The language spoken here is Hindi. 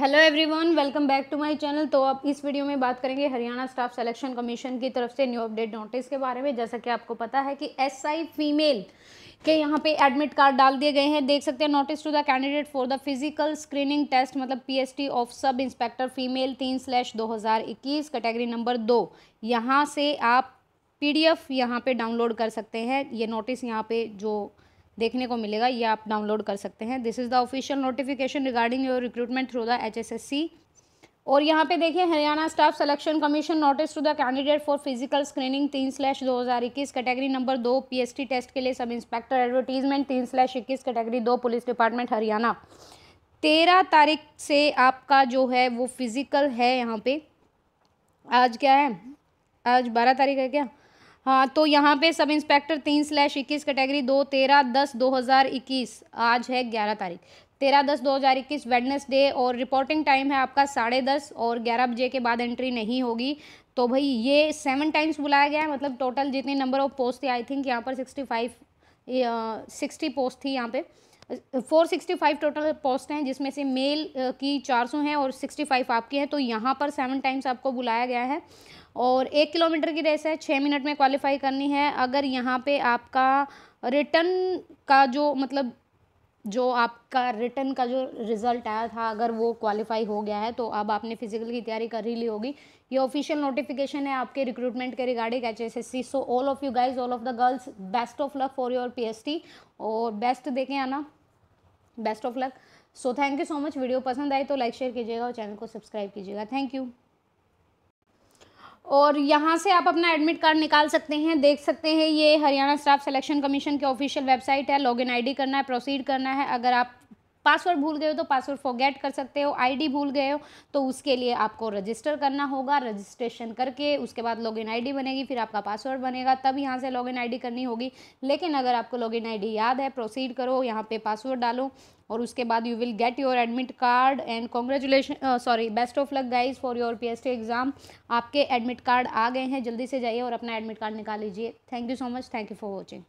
hello everyone welcome back to my channel तो अब इस वीडियो में बात करेंगे हरियाणा स्टाफ सिलेक्शन कमीशन की तरफ से न्यू अपडेट नोटिस के बारे में जैसा कि आपको पता है कि एसआई फीमेल के यहाँ पे एडमिट कार्ड डाल दिए गए हैं देख सकते हैं notice to the candidate for the physical screening test मतलब P of sub inspector female तीन स्लैश दो कैटेगरी नंबर दो यहाँ से आप पी डी एफ यहाँ डाउनलोड कर सकते हैं ये नोटिस यहाँ पर जो देखने को मिलेगा ये आप डाउनलोड कर सकते हैं this is the official notification regarding your recruitment through the H S S C और यहाँ पे देखिए Haryana staff selection commission notice to the candidate for physical screening तीन स्लैश दो हज़ार इक्कीस कैटेगरी नंबर दो पीएसटी टेस्ट के लिए सब इंस्पेक्टर एडवर्टीजमेंट तीन स्लैश इक्कीस कैटेगरी दो पुलिस डिपार्टमेंट हरियाणा तेरह तारीख से आपका जो है वो फिज़िकल है यहाँ पे आज क्या है आज बारह तारीख है क्या हाँ तो यहाँ पे सब इंस्पेक्टर तीन स्लैश इक्कीस कैटेगरी दो तेरह दस दो हज़ार इक्कीस आज है ग्यारह तारीख तेरह दस दो हज़ार इक्कीस वेडनेसडे और रिपोर्टिंग टाइम है आपका साढ़े दस और ग्यारह बजे के बाद एंट्री नहीं होगी तो भाई ये सेवन टाइम्स बुलाया गया है मतलब टोटल जितने नंबर ऑफ पोस्ट थे आई थिंक यहाँ पर सिक्सटी फाइव सिक्सटी पोस्ट थी यहाँ पर 465 टोटल पोस्ट हैं जिसमें से मेल की 400 हैं और 65 आपकी हैं तो यहाँ पर सेवन टाइम्स आपको बुलाया गया है और एक किलोमीटर की रेस है छः मिनट में क्वालिफाई करनी है अगर यहाँ पे आपका रिटर्न का जो मतलब जो आपका रिटर्न का जो रिज़ल्ट आया था अगर वो क्वालिफाई हो गया है तो अब आपने फिजिकल की तैयारी कर ही ली होगी ये ऑफिशियल नोटिफिकेशन है आपके रिक्रूटमेंट के regarding H S S C so all of you guys all of the girls best of luck for your P S T और बेस्ट देखें आना best of luck so thank you so much video पसंद आए तो लाइक शेयर कीजिएगा और चैनल को सब्सक्राइब कीजिएगा थैंक यू और यहाँ से आप अपना एडमिट कार्ड निकाल सकते हैं देख सकते हैं ये हरियाणा स्टाफ सिलेक्शन कमीशन की ऑफिशियल वेबसाइट है लॉगिन आईडी करना है प्रोसीड करना है अगर आप पासवर्ड भूल गए हो तो पासवर्ड फॉरगेट कर सकते हो आईडी भूल गए हो तो उसके लिए आपको रजिस्टर करना होगा रजिस्ट्रेशन करके उसके बाद लॉगिन आईडी बनेगी फिर आपका पासवर्ड बनेगा तब यहाँ से लॉगिन आईडी करनी होगी लेकिन अगर आपको लॉगिन आईडी याद है प्रोसीड करो यहाँ पे पासवर्ड डालो और उसके बाद you will get your admit card and congratulation sorry best of luck guys for your P exam आपके एडमिट कार्ड आ गए हैं जल्दी से जाइए और अपना एडमिट कार्ड निकाल लीजिए thank you so much thank you for watching